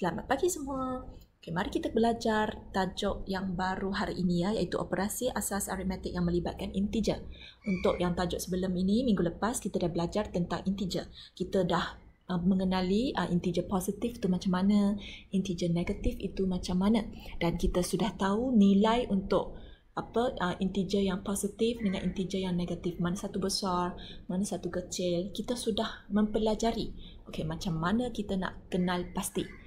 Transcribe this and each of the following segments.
Selamat pagi semua. Okay, mari kita belajar tajuk yang baru hari ini ya, iaitu operasi asas aritmetik yang melibatkan integer. Untuk yang tajuk sebelum ini, minggu lepas kita dah belajar tentang integer. Kita dah uh, mengenali uh, integer positif itu macam mana, integer negatif itu macam mana. Dan kita sudah tahu nilai untuk apa uh, integer yang positif dengan integer yang negatif. Mana satu besar, mana satu kecil. Kita sudah mempelajari okay, macam mana kita nak kenal pasti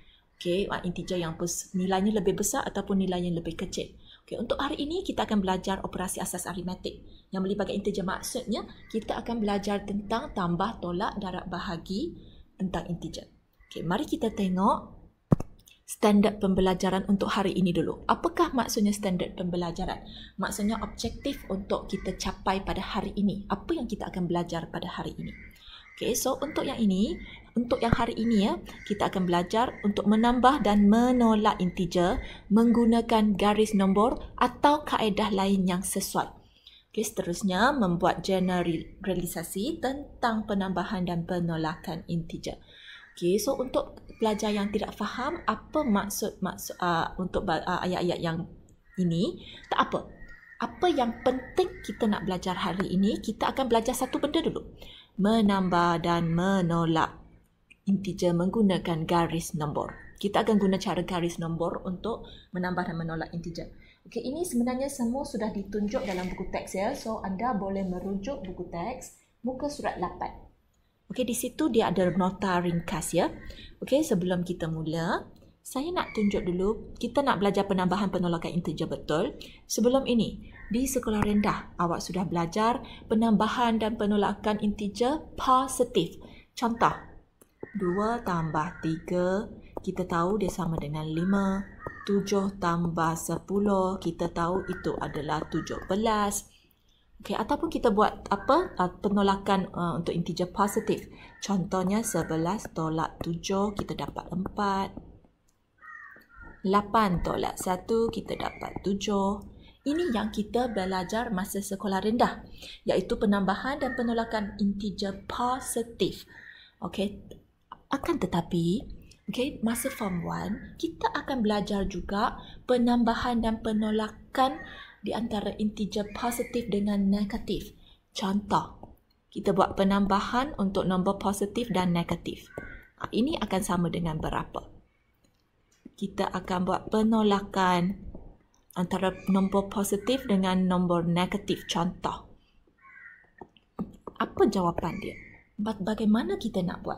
okay, uh, integer yang nilainya lebih besar ataupun nilai yang lebih kecil. Okay, untuk hari ini kita akan belajar operasi asas aritmetik yang melibatkan integer. Maksudnya kita akan belajar tentang tambah tolak darab bahagi tentang integer. Okay, mari kita tengok standard pembelajaran untuk hari ini dulu. Apakah maksudnya standard pembelajaran? Maksudnya objektif untuk kita capai pada hari ini. Apa yang kita akan belajar pada hari ini? Okay, so untuk yang ini, untuk yang hari ini ya, kita akan belajar untuk menambah dan menolak integer menggunakan garis nombor atau kaedah lain yang sesuai. Okay, seterusnya membuat generalisasi tentang penambahan dan penolakan integer. Okay, so untuk pelajar yang tidak faham apa maksud maksud uh, untuk uh, ayat-ayat yang ini, tak apa. Apa yang penting kita nak belajar hari ini, kita akan belajar satu benda dulu menambah dan menolak integer menggunakan garis nombor. Kita akan guna cara garis nombor untuk menambah dan menolak integer. Okey, ini sebenarnya semua sudah ditunjuk dalam buku teks ya. So anda boleh merujuk buku teks muka surat 8. Okey, di situ dia ada nota ringkas ya. Okey, sebelum kita mula, saya nak tunjuk dulu, kita nak belajar penambahan penolakan integer betul. Sebelum ini, di sekolah rendah, awak sudah belajar penambahan dan penolakan integer positif. Contoh, 2 tambah 3, kita tahu dia sama dengan 5. 7 tambah 10, kita tahu itu adalah 17. Okay, ataupun kita buat apa ah, penolakan ah, untuk integer positif. Contohnya, 11 tolak 7, kita dapat 4. 8 tolak 1 kita dapat 7. Ini yang kita belajar masa sekolah rendah iaitu penambahan dan penolakan integer positif. Okey. Akan tetapi, okey, masa form 1 kita akan belajar juga penambahan dan penolakan di antara integer positif dengan negatif. Contoh, kita buat penambahan untuk nombor positif dan negatif. Ah, ini akan sama dengan berapa? kita akan buat penolakan antara nombor positif dengan nombor negatif. Contoh, apa jawapan dia? bagaimana kita nak buat?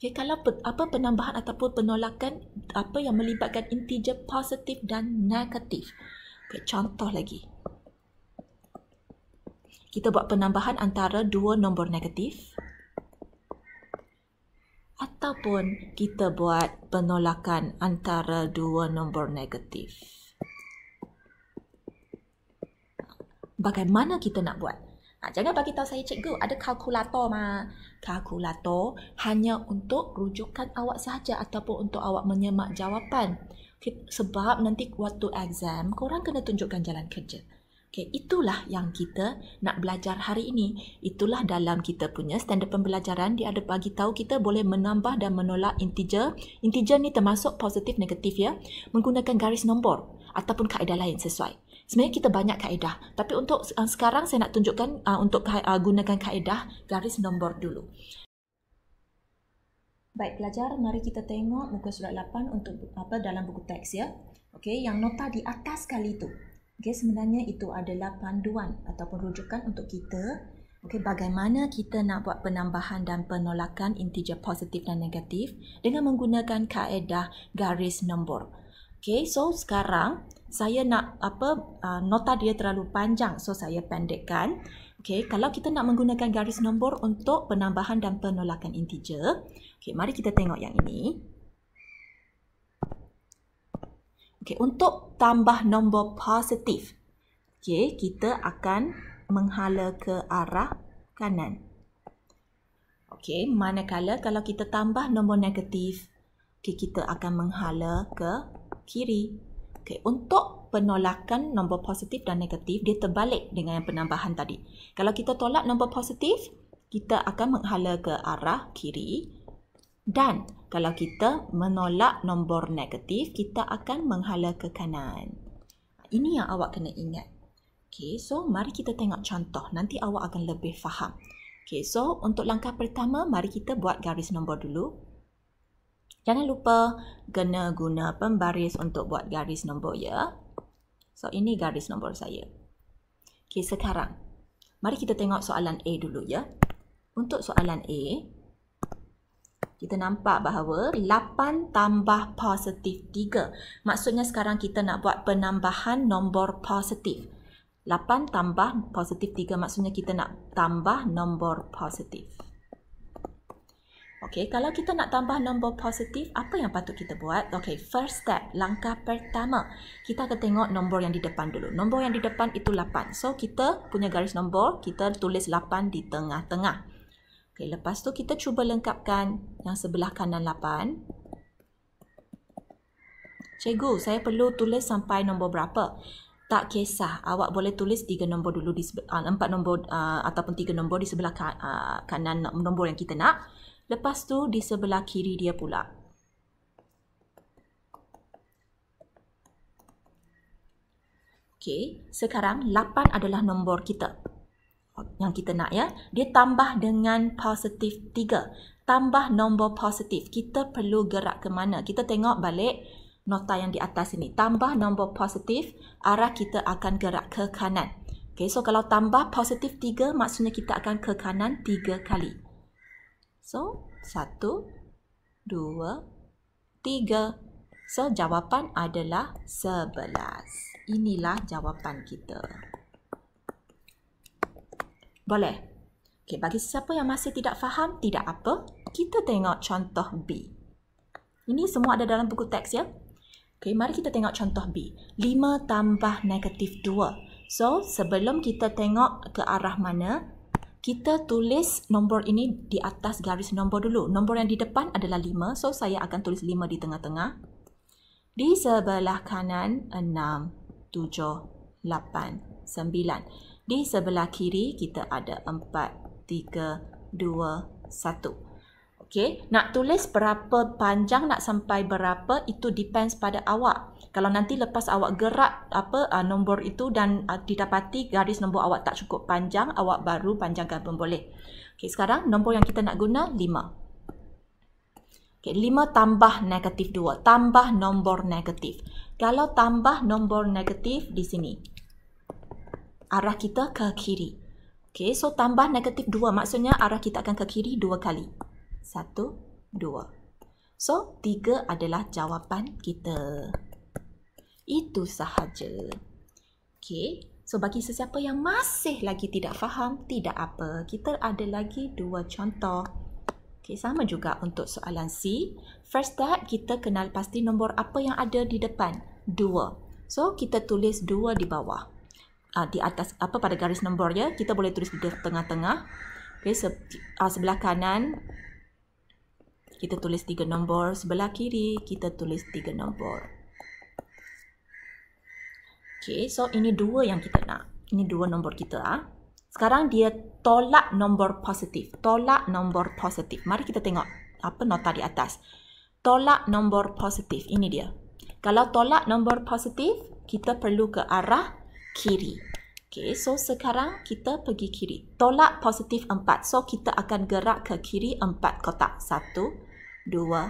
Okay, kalau pe- apa penambahan ataupun penolakan apa yang melibatkan integer positif dan negatif. Okay, contoh lagi. Kita buat penambahan antara dua nombor negatif ataupun kita buat penolakan antara dua nombor negatif. Bagaimana kita nak buat? Ha, jangan bagi tahu saya cikgu ada kalkulator mah? Kalkulator hanya untuk rujukan awak sahaja ataupun untuk awak menyemak jawapan. Sebab nanti waktu exam korang kena tunjukkan jalan kerja. Okay, itulah yang kita nak belajar hari ini. Itulah dalam kita punya standar pembelajaran dia ada bagi tahu kita boleh menambah dan menolak integer. Integer ni termasuk positif negatif ya menggunakan garis nombor ataupun kaedah lain sesuai. Sebenarnya kita banyak kaedah tapi untuk uh, sekarang saya nak tunjukkan uh, untuk ka- uh, gunakan kaedah garis nombor dulu. Baik pelajar, mari kita tengok muka surat 8 untuk apa dalam buku teks ya. Okey, yang nota di atas kali itu. Okay, sebenarnya itu adalah panduan ataupun rujukan untuk kita okay, bagaimana kita nak buat penambahan dan penolakan integer positif dan negatif dengan menggunakan kaedah garis nombor. Okay, so sekarang saya nak apa uh, nota dia terlalu panjang so saya pendekkan. Okay, kalau kita nak menggunakan garis nombor untuk penambahan dan penolakan integer, okay, mari kita tengok yang ini. Okey, untuk tambah nombor positif. Okey, kita akan menghala ke arah kanan. Okey, manakala kalau kita tambah nombor negatif, okay, kita akan menghala ke kiri. Okey, untuk penolakan nombor positif dan negatif, dia terbalik dengan yang penambahan tadi. Kalau kita tolak nombor positif, kita akan menghala ke arah kiri. Dan kalau kita menolak nombor negatif, kita akan menghala ke kanan. Ini yang awak kena ingat. Okay, so mari kita tengok contoh. Nanti awak akan lebih faham. Okay, so untuk langkah pertama, mari kita buat garis nombor dulu. Jangan lupa kena guna pembaris untuk buat garis nombor ya. So ini garis nombor saya. Okay, sekarang. Mari kita tengok soalan A dulu ya. Untuk soalan A, kita nampak bahawa 8 tambah positif 3. Maksudnya sekarang kita nak buat penambahan nombor positif. 8 tambah positif 3 maksudnya kita nak tambah nombor positif. Okey, kalau kita nak tambah nombor positif, apa yang patut kita buat? Okey, first step, langkah pertama. Kita akan tengok nombor yang di depan dulu. Nombor yang di depan itu 8. So, kita punya garis nombor, kita tulis 8 di tengah-tengah. Okay, lepas tu kita cuba lengkapkan yang sebelah kanan 8. Cikgu, saya perlu tulis sampai nombor berapa? Tak kisah, awak boleh tulis tiga nombor dulu di sebelah, empat nombor ah, ataupun tiga nombor di sebelah ah, kanan nombor yang kita nak. Lepas tu di sebelah kiri dia pula. Okey, sekarang 8 adalah nombor kita yang kita nak ya. Dia tambah dengan positif 3. Tambah nombor positif. Kita perlu gerak ke mana? Kita tengok balik nota yang di atas ini. Tambah nombor positif, arah kita akan gerak ke kanan. Okay, so kalau tambah positif 3, maksudnya kita akan ke kanan 3 kali. So, 1, 2, 3. So, jawapan adalah sebelas. Inilah jawapan kita. Boleh? Okay, bagi sesiapa yang masih tidak faham, tidak apa. Kita tengok contoh B. Ini semua ada dalam buku teks ya. Okay, mari kita tengok contoh B. 5 tambah negatif 2. So, sebelum kita tengok ke arah mana, kita tulis nombor ini di atas garis nombor dulu. Nombor yang di depan adalah 5. So, saya akan tulis 5 di tengah-tengah. Di sebelah kanan, 6, 7, 8, 9. Di sebelah kiri kita ada 4 3 2 1. Okey, nak tulis berapa panjang nak sampai berapa itu depends pada awak. Kalau nanti lepas awak gerak apa uh, nombor itu dan uh, didapati garis nombor awak tak cukup panjang, awak baru panjang pun boleh. Okey, sekarang nombor yang kita nak guna 5. Okey. 5 tambah negatif 2. Tambah nombor negatif. Kalau tambah nombor negatif di sini arah kita ke kiri. Okay, so tambah negatif 2 maksudnya arah kita akan ke kiri 2 kali. 1, 2. So, 3 adalah jawapan kita. Itu sahaja. Okay, so bagi sesiapa yang masih lagi tidak faham, tidak apa. Kita ada lagi 2 contoh. Okay, sama juga untuk soalan C. First step, kita kenal pasti nombor apa yang ada di depan. 2. So, kita tulis 2 di bawah uh, di atas apa pada garis nombor ya kita boleh tulis di tengah-tengah okey se- uh, sebelah kanan kita tulis tiga nombor sebelah kiri kita tulis tiga nombor okey so ini dua yang kita nak ini dua nombor kita ah sekarang dia tolak nombor positif tolak nombor positif mari kita tengok apa nota di atas tolak nombor positif ini dia kalau tolak nombor positif kita perlu ke arah kiri. Okay, so sekarang kita pergi kiri. Tolak positif empat. So kita akan gerak ke kiri empat kotak. Satu, dua,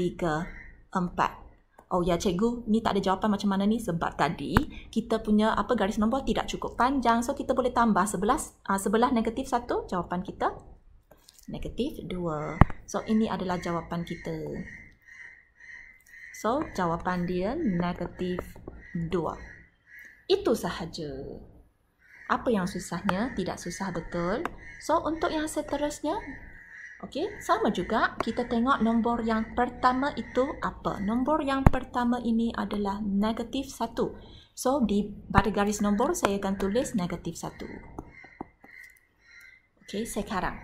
tiga, empat. Oh ya cikgu, ni tak ada jawapan macam mana ni sebab tadi kita punya apa garis nombor tidak cukup panjang. So kita boleh tambah 11, ah, sebelah negatif satu. jawapan kita. Negatif dua. So ini adalah jawapan kita. So jawapan dia negatif dua. Itu sahaja. Apa yang susahnya? Tidak susah betul. So, untuk yang seterusnya, okay, sama juga kita tengok nombor yang pertama itu apa. Nombor yang pertama ini adalah negatif satu. So, di baris garis nombor saya akan tulis negatif satu. Okay, sekarang.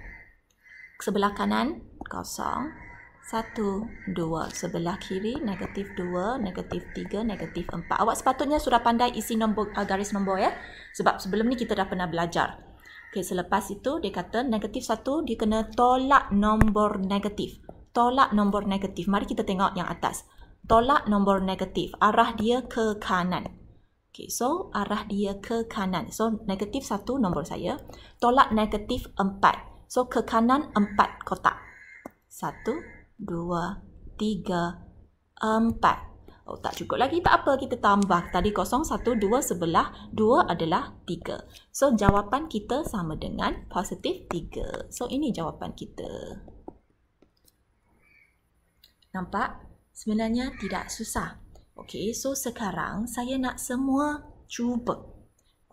Sebelah kanan, kosong satu, dua. Sebelah kiri, negatif dua, negatif tiga, negatif empat. Awak sepatutnya sudah pandai isi nombor, uh, garis nombor ya. Sebab sebelum ni kita dah pernah belajar. Okey, selepas itu dia kata negatif satu, dia kena tolak nombor negatif. Tolak nombor negatif. Mari kita tengok yang atas. Tolak nombor negatif. Arah dia ke kanan. Okey, so arah dia ke kanan. So, negatif satu nombor saya. Tolak negatif empat. So, ke kanan empat kotak. Satu, dua, tiga, empat. Oh, tak cukup lagi. Tak apa, kita tambah. Tadi kosong, satu, dua, sebelah. Dua adalah tiga. So, jawapan kita sama dengan positif tiga. So, ini jawapan kita. Nampak? Sebenarnya tidak susah. Okay, so sekarang saya nak semua cuba.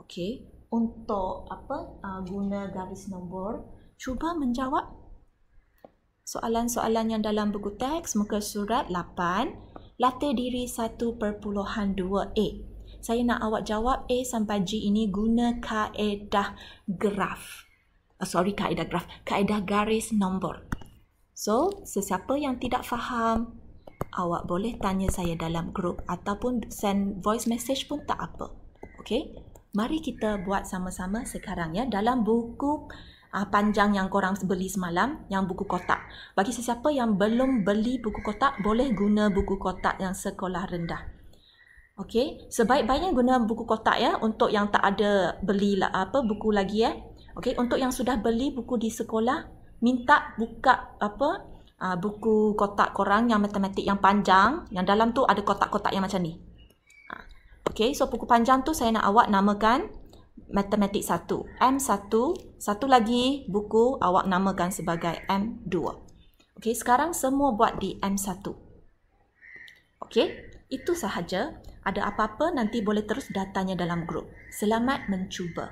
Okay, untuk apa uh, guna garis nombor, cuba menjawab soalan-soalan yang dalam buku teks muka surat 8 latih diri 1.28 saya nak awak jawab A sampai G ini guna kaedah graf oh, sorry kaedah graf kaedah garis nombor so sesiapa yang tidak faham awak boleh tanya saya dalam group ataupun send voice message pun tak apa okey mari kita buat sama-sama sekarang ya dalam buku uh, panjang yang korang beli semalam yang buku kotak. Bagi sesiapa yang belum beli buku kotak, boleh guna buku kotak yang sekolah rendah. Okey, sebaik-baiknya guna buku kotak ya untuk yang tak ada beli lah, apa buku lagi ya. Okey, untuk yang sudah beli buku di sekolah, minta buka apa uh, buku kotak korang yang matematik yang panjang, yang dalam tu ada kotak-kotak yang macam ni. Ah, okey, so buku panjang tu saya nak awak namakan matematik 1. M1, satu lagi buku awak namakan sebagai M2. Okey, sekarang semua buat di M1. Okey, itu sahaja. Ada apa-apa nanti boleh terus datanya dalam grup. Selamat mencuba.